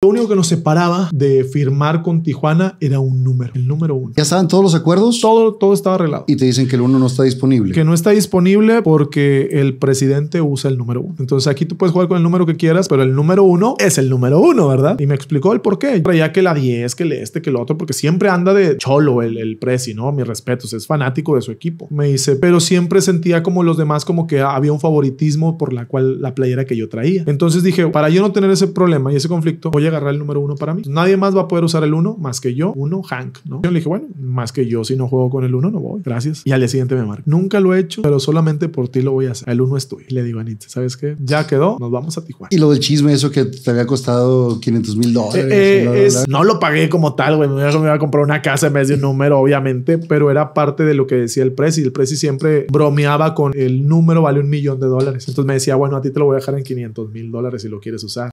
Lo único que nos separaba de firmar con Tijuana era un número, el número uno. ¿Ya estaban todos los acuerdos? Todo, todo estaba arreglado. Y te dicen que el uno no está disponible. Que no está disponible porque el presidente usa el número uno. Entonces aquí tú puedes jugar con el número que quieras, pero el número uno es el número uno, ¿verdad? Y me explicó el por qué. Traía que la 10, que el este, que el otro, porque siempre anda de cholo el, el presi, ¿no? Mis respetos, es fanático de su equipo. Me dice, pero siempre sentía como los demás como que había un favoritismo por la cual la playera que yo traía. Entonces dije, para yo no tener ese problema y ese conflicto, voy agarrar el número uno para mí. Nadie más va a poder usar el uno más que yo, uno Hank, ¿no? Yo le dije, bueno, más que yo, si no juego con el uno, no voy. Gracias. Y al día siguiente me marca. Nunca lo he hecho, pero solamente por ti lo voy a hacer. El uno estoy. tuyo. Le digo, Anita, ¿sabes qué? Ya quedó, nos vamos a Tijuana. Y lo del chisme, eso que te había costado 500 mil dólares. Eh, eh, no lo pagué como tal, güey. Me iba a comprar una casa en vez de un número, obviamente, pero era parte de lo que decía el precio. El precio siempre bromeaba con el número vale un millón de dólares. Entonces me decía, bueno, a ti te lo voy a dejar en 500 mil dólares si lo quieres usar.